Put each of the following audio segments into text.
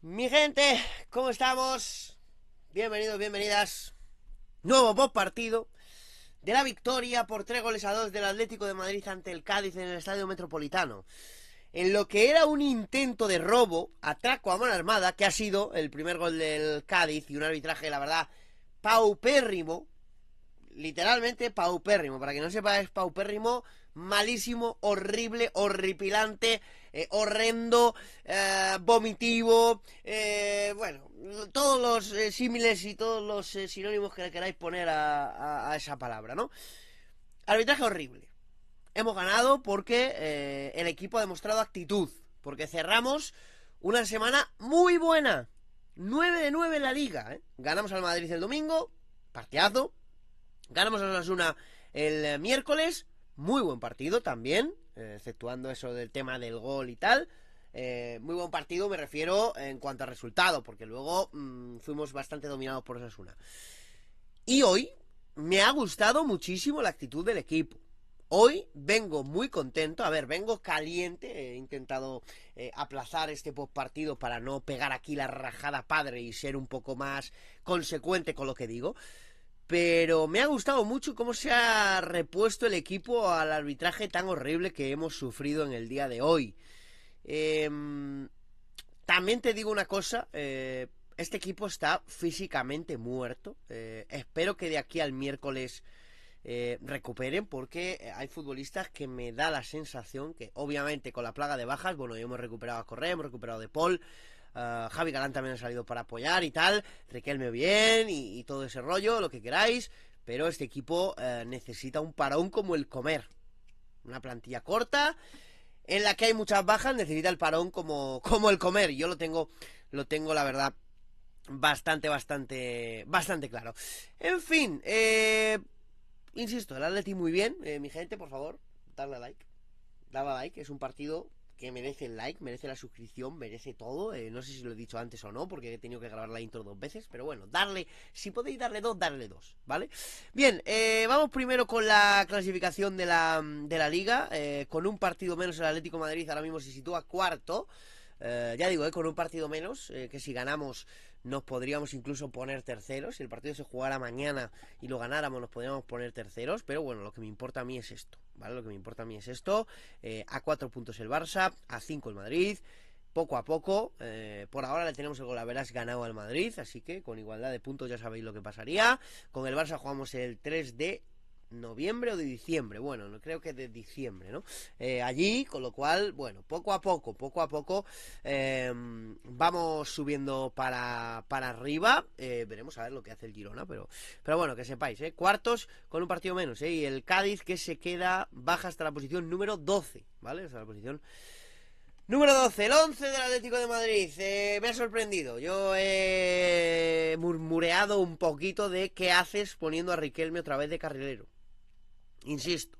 Mi gente, ¿cómo estamos? Bienvenidos, bienvenidas. Nuevo post partido de la victoria por tres goles a dos del Atlético de Madrid ante el Cádiz en el Estadio Metropolitano. En lo que era un intento de robo, atraco a mano armada, que ha sido el primer gol del Cádiz y un arbitraje, la verdad, paupérrimo. Literalmente paupérrimo. Para que no sepa, es paupérrimo malísimo, horrible, horripilante, eh, horrendo, eh, vomitivo, eh, bueno, todos los símiles y todos los sinónimos que le queráis poner a, esa palabra, ¿no? Arbitraje horrible. Hemos ganado porque el equipo ha demostrado actitud, porque cerramos una semana muy buena. 9 de 9 en la liga. ¿eh? Ganamos al Madrid el domingo, partidazo. Ganamos a Osasuna el miércoles muy buen partido también, eh, exceptuando eso del tema del gol y tal. Eh, muy buen partido, me refiero en cuanto a resultado, porque luego mm, fuimos bastante dominados por Osasuna. Y hoy me ha gustado muchísimo la actitud del equipo. Hoy vengo muy contento, a ver, vengo caliente, he intentado eh, aplazar este post partido para no pegar aquí la rajada padre y ser un poco más consecuente con lo que digo pero me ha gustado mucho cómo se ha repuesto el equipo al arbitraje tan horrible que hemos sufrido en el día de hoy. Em, también te digo una cosa, eh, este equipo está físicamente muerto. Eh, espero que de aquí al miércoles eh, recuperen porque hay futbolistas que me da la sensación que obviamente con la plaga de bajas, bueno, hemos recuperado a Correa, hemos recuperado a De Paul, Ah, Javi Galán también ha salido para apoyar y tal. Riquelme bien y, todo ese rollo, lo que queráis. Pero este equipo eh, necesita un parón como el comer. Una plantilla corta en la que hay muchas bajas, necesita el parón como, como el comer. Yo lo tengo, lo tengo, la verdad, bastante, bastante, bastante claro. En fin, eh, insisto, el Atleti muy bien. Eh, mi gente, por favor, darle like. Dale like, es un partido que merece el like, merece la suscripción, merece todo. Eh, no sé si lo he dicho antes o no, porque he tenido que grabar la intro dos veces, pero bueno, darle, si podéis darle dos, darle dos, ¿vale? Bien, eh, vamos primero con la clasificación de la, liga. Eh, con un partido menos el Atlético Madrid ahora mismo se sitúa cuarto. ya digo, con un partido menos, que si ganamos nos podríamos incluso poner terceros. Si el partido se jugara mañana y lo ganáramos, nos podríamos poner terceros. Pero bueno, lo que me importa a mí es esto. Lo que me importa a mí es esto. Eh, a cuatro puntos el Barça, a cinco el Madrid. Poco a poco, eh, por ahora le tenemos el golaveras ganado al Madrid, así que con igualdad de puntos ya sabéis lo que pasaría. Con el Barça jugamos el 3 de noviembre o de diciembre, bueno, no creo que de diciembre, ¿no? Eh, allí, con lo cual, bueno, poco a poco, poco a poco, em, vamos subiendo para, arriba, eh, veremos a ver lo que hace el Girona, pero, pero bueno, que sepáis, ¿eh? Cuartos con un partido menos, ¿eh? Y el Cádiz que se queda baja hasta la posición número 12, ¿vale? Hasta la posición... Número 12, el 11 del Atlético de Madrid. Eh, me ha sorprendido. Yo he murmureado un poquito de qué haces poniendo a Riquelme otra vez de carrilero. Insisto.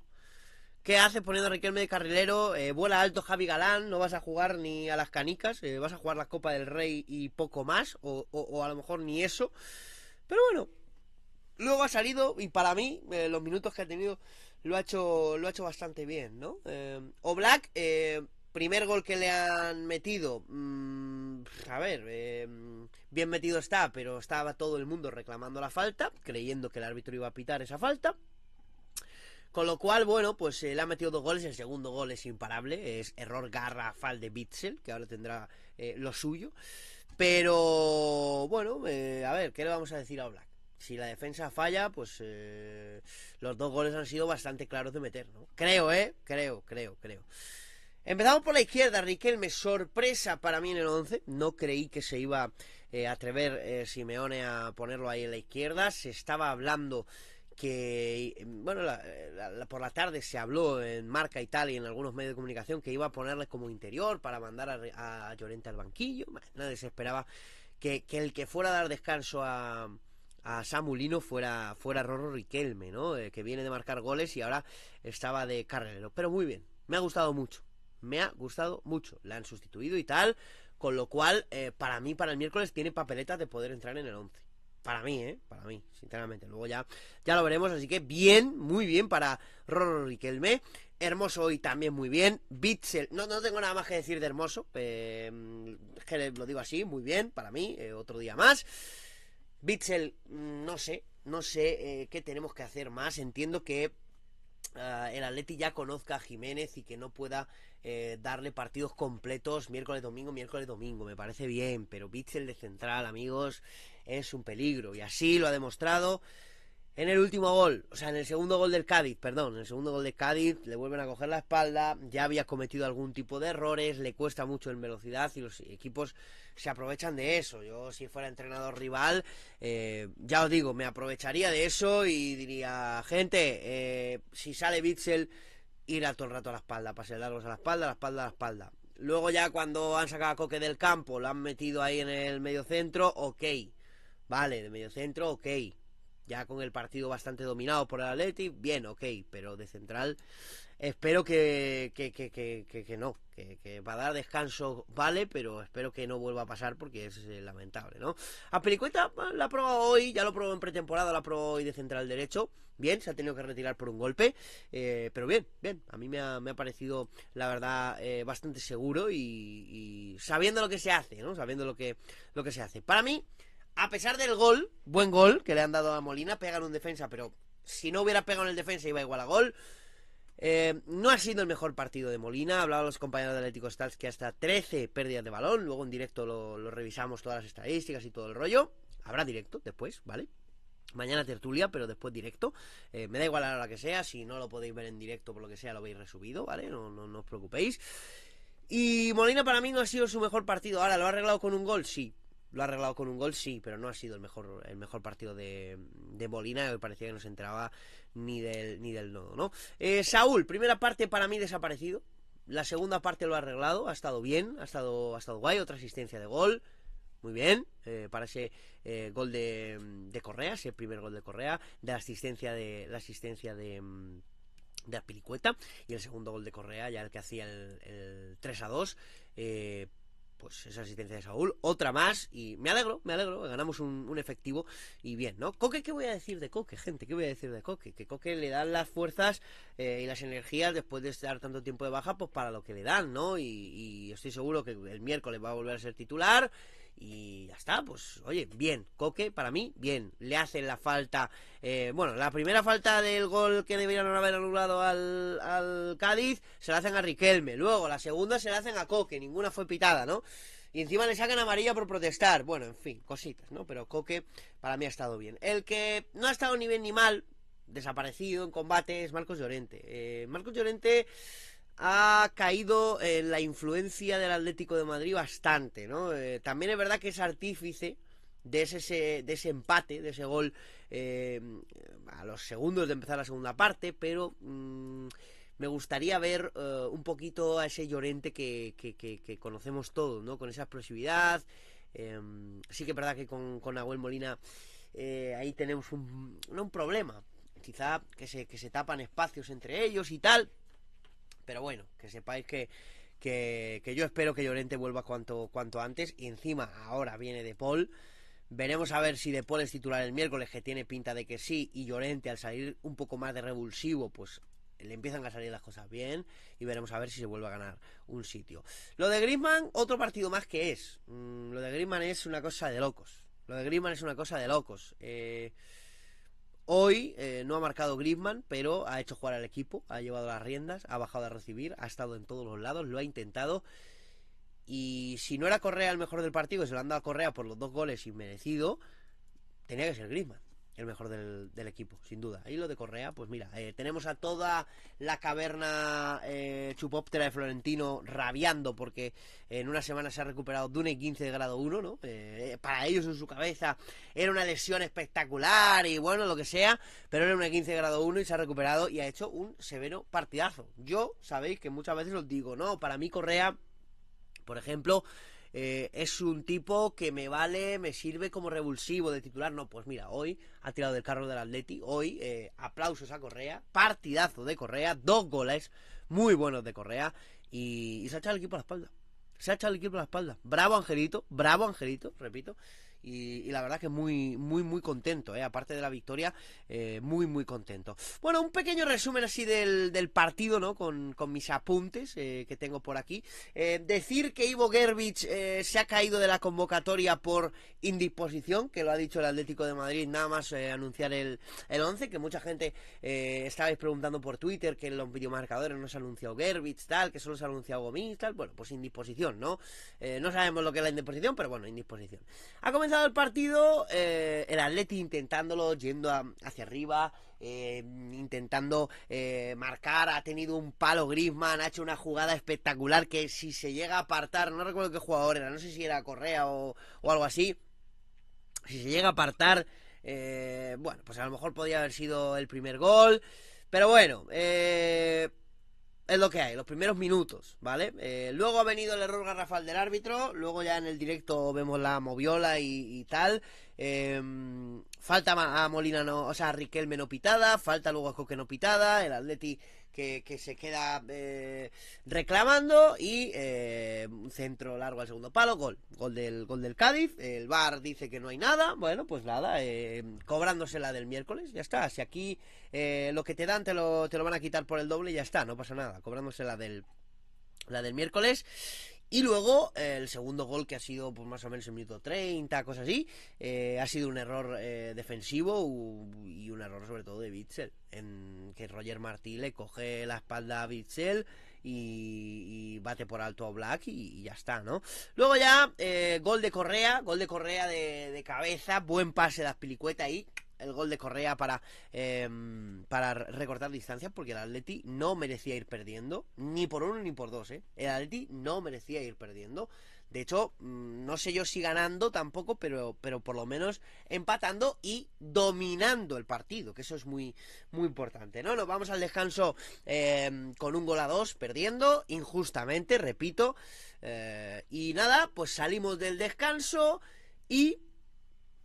¿Qué hace poniendo a Riquelme de carrilero? Eh, vuela alto Javi Galán, no vas a jugar ni a las canicas, eh, vas a jugar la Copa del Rey y poco más, o, a lo mejor ni eso. Pero bueno, luego ha salido y para mí eh, los minutos que ha tenido lo ha hecho, lo ha hecho bastante bien, ¿no? o Black, primer gol que le han metido, mm, a ver, bien metido está, pero estaba todo el mundo reclamando la falta, creyendo que el árbitro iba a pitar esa falta. Con lo cual, bueno, pues él eh, le ha metido dos goles. El segundo gol es imparable. Es error garrafal de Bitzel, que ahora tendrá eh, lo suyo. Pero, bueno, eh, a ver, ¿qué le vamos a decir a Black? Si la defensa falla, pues los dos goles han sido bastante claros de meter, ¿no? Creo, ¿eh? Creo, creo, creo. Empezamos por la izquierda, Riquelme, sorpresa para mí en el 11, no creí que se iba a atrever Simeone a ponerlo ahí en la izquierda, se estaba hablando que, bueno, por la tarde se habló en Marca y tal y en algunos medios de comunicación que iba a ponerle como interior para mandar a, Llorente al banquillo. Nadie se esperaba que, el que fuera a dar descanso a, a Samulino fuera, fuera Rorro Riquelme, ¿no? Eh, que viene de marcar goles y ahora estaba de carrilero. Pero muy bien, me ha gustado mucho. Me ha gustado mucho. La han sustituido y tal. Con lo cual, eh, para mí, para el miércoles, tiene papeletas de poder entrar en el 11. Para mí, ¿eh? Para mí, sinceramente. Luego ya, ya lo veremos. Así que bien, muy bien para rorriquelme, Riquelme. Hermoso y también muy bien. Bitzel, no, no tengo nada más que decir de hermoso. es eh, que lo digo así, muy bien para mí. Eh, otro día más. Bitzel, mm, no sé, no sé eh, qué tenemos que hacer más. Entiendo que ah, el Atleti ya conozca a Jiménez y que no pueda darle partidos completos miércoles domingo, miércoles domingo. Me parece bien, pero Bitzel de central, amigos, es un peligro y así lo ha demostrado en el último gol, o sea, en el segundo gol del Cádiz, perdón, en el segundo gol del Cádiz le vuelven a coger la espalda, ya había cometido algún tipo de errores, le cuesta mucho en velocidad y los equipos se aprovechan de eso. Yo si fuera entrenador rival, eh, ya os digo, me aprovecharía de eso y diría, gente, eh, si sale Bitzel, ir alto todo el rato a la espalda, pase largos a la espalda, a la espalda, a la espalda. Luego ya cuando han sacado a Coque del campo, lo han metido ahí en el medio centro, ok, Vale, de medio centro, ok. Ya con el partido bastante dominado por el Atleti, bien, ok. Pero de central, espero que, que, que, que, que no. Que, va a dar descanso vale, pero espero que no vuelva a pasar porque es eh, lamentable, ¿no? A Pelicueta... Ah, la ha probado hoy, ya lo probó en pretemporada, la probado hoy de central derecho. Bien, se ha tenido que retirar por un golpe, eh, pero bien, bien. A mí me ha, parecido, la verdad, eh, bastante seguro y, y, sabiendo lo que se hace, ¿no? Sabiendo lo que, lo que se hace. Para mí, a pesar del gol, buen gol que le han dado a Molina, pegan un defensa, pero si no hubiera pegado en el defensa iba igual a gol. Eh, no ha sido el mejor partido de Molina. Hablaba los compañeros de Atlético Stars que hasta 13 pérdidas de balón. Luego en directo lo, revisamos todas las estadísticas y todo el rollo. Habrá directo después, ¿vale? Mañana tertulia, pero después directo. Eh, me da igual a la que sea. Si no lo podéis ver en directo, por lo que sea, lo habéis resubido, ¿vale? No, no os preocupéis. Y Molina para mí no ha sido su mejor partido. Ahora, ¿lo ha arreglado con un gol? Sí. Lo ha arreglado con un gol, sí, pero no ha sido el mejor, el mejor partido de, de me Parecía que no se enteraba ni del, ni del nodo, ¿no? Eh, Saúl, primera parte para mí desaparecido. La segunda parte lo ha arreglado, ha estado bien, ha estado, ha estado guay, otra asistencia de gol. Muy bien, eh, para ese eh, gol de, Correa, ese primer gol de Correa, de la asistencia de la asistencia de, de Apilicueta y el segundo gol de Correa, ya el que hacía el, 3 a 2 pues esa asistencia de Saúl, otra más, y me alegro, me alegro, ganamos un, efectivo y bien, ¿no? Coque, ¿qué voy a decir de Coque, gente? ¿Qué voy a decir de Coque? Que Coque le dan las fuerzas eh, y las energías después de estar tanto tiempo de baja, pues para lo que le dan, ¿no? Y, y estoy seguro que el miércoles va a volver a ser titular y ya está, pues oye, bien, Coque, para mí, bien. Le hacen la falta, eh, bueno, la primera falta del gol que deberían haber anulado al, Cádiz, se la hacen a Riquelme. Luego, la segunda se la hacen a Coque, ninguna fue pitada, ¿no? Y encima le sacan amarilla por protestar. Bueno, en fin, cositas, ¿no? Pero Coque para mí ha estado bien. El que no ha estado ni bien ni mal, desaparecido en combate, es Marcos Llorente. Eh, Marcos Llorente ha caído en eh, la influencia del Atlético de Madrid bastante, ¿no? Eh, también es verdad que es artífice de ese, desempate, empate, de ese gol eh, a los segundos de empezar la segunda parte, pero mm, me gustaría ver un poquito a ese Llorente que, conocemos todos, ¿no? Con esa explosividad. Em, sí que es verdad que con, con Molina ahí tenemos un, un problema, quizá que se, que se tapan espacios entre ellos y tal, pero bueno, que sepáis que, que, yo espero que Llorente vuelva cuanto, cuanto antes. Y encima ahora viene De Paul. Veremos a ver si De Paul es titular el miércoles, que tiene pinta de que sí, y Llorente al salir un poco más de revulsivo, pues le empiezan a salir las cosas bien y veremos a ver si se vuelve a ganar un sitio. Lo de Griezmann, otro partido más que es. Mm, lo de Griezmann es una cosa de locos. Lo de Griezmann es una cosa de locos. Eh, Hoy eh, no ha marcado Griezmann, pero ha hecho jugar al equipo, ha llevado las riendas, ha bajado a recibir, ha estado en todos los lados, lo ha intentado. Y si no era Correa el mejor del partido, se lo han dado a Correa por los dos goles inmerecido tenía que ser Griezmann el mejor del, equipo, sin duda. Y lo de Correa, pues mira, eh, tenemos a toda la caverna eh, chupóptera de Florentino rabiando porque en una semana se ha recuperado de un 15 e de grado 1, ¿no? Eh, para ellos en su cabeza era una lesión espectacular y bueno, lo que sea, pero era una 15 e de grado 1 y se ha recuperado y ha hecho un severo partidazo. Yo sabéis que muchas veces os digo, no, para mí Correa por ejemplo, eh, es un tipo que me vale, me sirve como revulsivo de titular. No, pues mira, hoy ha tirado del carro del Atleti, hoy eh, aplausos a Correa, partidazo de Correa, dos goles muy buenos de Correa y, y se ha echado el equipo a la espalda. Se ha echado el equipo a la espalda. Bravo Angelito, bravo Angelito, repito y, la verdad que muy, muy, muy contento, ¿eh? aparte de la victoria, eh, muy, muy contento. Bueno, un pequeño resumen así del, del partido, ¿no? Con, mis apuntes eh, que tengo por aquí. Eh, decir que Ivo Gerbich se ha caído de la convocatoria por indisposición, que lo ha dicho el Atlético de Madrid, nada más anunciar el, el 11, que mucha gente estabais preguntando por Twitter que en los videomarcadores no se ha anunciado Gerbich, tal, que solo se ha anunciado Gomis, tal. Bueno, pues indisposición, ¿no? no sabemos lo que es la indisposición, pero bueno, indisposición. Ha empezado el partido, eh, el Atleti intentándolo, yendo hacia arriba, eh, intentando eh, marcar, ha tenido un palo Griezmann, ha hecho una jugada espectacular que si se llega a apartar, no recuerdo qué jugador era, no sé si era Correa o, algo así, si se llega a apartar, bueno, pues a lo mejor podría haber sido el primer gol, pero bueno, es lo que hay, los primeros minutos, ¿vale? Eh, luego ha venido el error garrafal del árbitro, luego ya en el directo vemos la moviola y, tal. Em, falta a Molina, no, o sea, a Riquelme no pitada, falta luego a Coque no pitada, el Atleti que, se queda eh, reclamando y eh, un centro largo al segundo palo, gol, gol del, gol del Cádiz, el VAR dice que no hay nada, bueno, pues nada, eh, cobrándose la del miércoles, ya está, si aquí lo que te dan te lo, te lo van a quitar por el doble, ya está, no pasa nada, cobrándose la del, la del miércoles y luego el segundo gol que ha sido por pues, más o menos un minuto 30, cosas así, eh, ha sido un error eh, defensivo y un error sobre todo de Bitzel, en que Roger Martí le coge la espalda a Bitzel y, bate por alto a Black y, ya está, ¿no? Luego ya, eh, gol de Correa, gol de Correa de, cabeza, buen pase de Azpilicueta ahí, el gol de Correa para, em, para recortar distancias porque el Atleti no merecía ir perdiendo, ni por uno ni por dos, ¿eh? El Atleti no merecía ir perdiendo. De hecho, mm, no sé yo si ganando tampoco, pero, pero por lo menos empatando y dominando el partido, que eso es muy, muy importante, ¿no? Nos vamos al descanso em, con un gol a dos, perdiendo, injustamente, repito. Eh, y nada, pues salimos del descanso y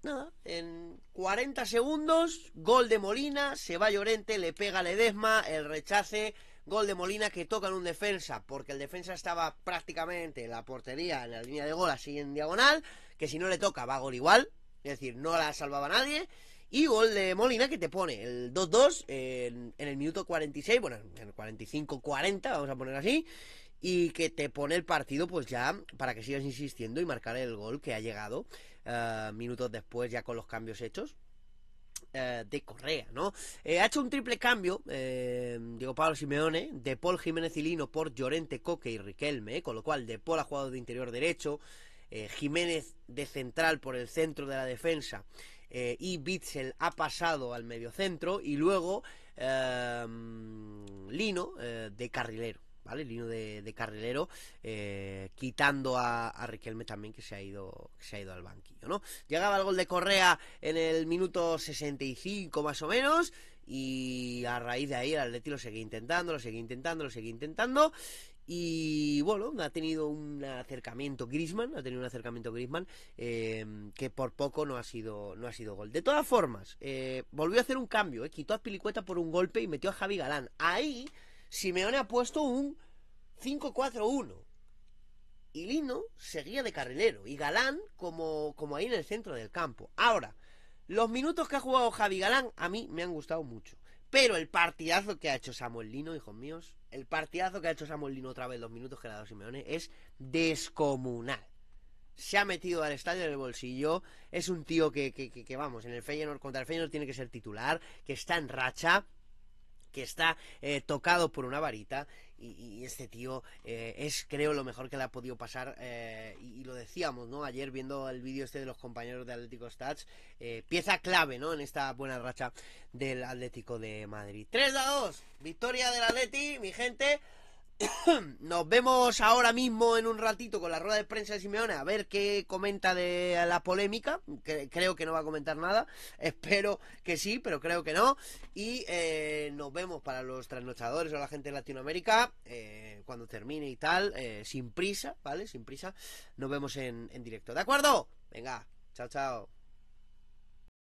nada, en 40 segundos, gol de Molina, se va Llorente, le pega a Ledesma, el rechace, gol de Molina que toca en un defensa, porque el defensa estaba prácticamente en la portería, en la línea de gol, así en diagonal, que si no le toca va a gol igual, es decir, no la salvaba nadie. Y gol de Molina que te pone el 2-2 en, en, el minuto 46, bueno, en el 45-40, vamos a poner así, y que te pone el partido pues ya para que sigas insistiendo y marcar el gol que ha llegado eh, minutos después ya con los cambios hechos eh, de Correa, ¿no? Eh, ha hecho un triple cambio, Diego Pablo Simeone, de Paul Jiménez y Lino por Llorente, Coque y Riquelme, con lo cual de Paul ha jugado de interior derecho, Jiménez de central por el centro de la defensa y Bitzel ha pasado al mediocentro y luego Lino de carrilero. ¿vale? Lino de, de carrilero, eh, quitando a, a, Riquelme también que se ha ido que se ha ido al banquillo, ¿no? Llegaba el gol de Correa en el minuto 65 más o menos y a raíz de ahí el Atleti lo seguía intentando, lo seguía intentando, lo seguía intentando y bueno, ha tenido un acercamiento Grisman, ha tenido un acercamiento Grisman eh, que por poco no ha sido, no ha sido gol. De todas formas, eh, volvió a hacer un cambio, quitó a Pilicueta por un golpe y metió a Javi Galán. Ahí Simeone ha puesto un 5-4-1. Y Lino seguía de carrilero. Y Galán como, como ahí en el centro del campo. Ahora, los minutos que ha jugado Javi Galán a mí me han gustado mucho. Pero el partidazo que ha hecho Samuel Lino, hijos míos, el partidazo que ha hecho Samuel Lino otra vez los minutos que le ha dado Simeone es descomunal. Se ha metido al estadio en el bolsillo. Es un tío que, que vamos, en el Feyenoord, contra el Feyenoord tiene que ser titular, que está en racha que está eh, tocado por una varita y, este tío eh, es creo lo mejor que le ha podido pasar eh, y, lo decíamos no ayer viendo el vídeo este de los compañeros de Atlético Stats pieza clave no en esta buena racha del Atlético de Madrid 3 a 2 victoria del Atleti mi gente Nos vemos ahora mismo en un ratito con la rueda de prensa de Simeone a ver qué comenta de la polémica. creo que no va a comentar nada. Espero que sí, pero creo que no. Y eh, nos vemos para los trasnochadores o la gente de Latinoamérica eh, cuando termine y tal. Eh, sin prisa, ¿vale? Sin prisa. Nos vemos en, en directo. ¿De acuerdo? Venga, chao, chao.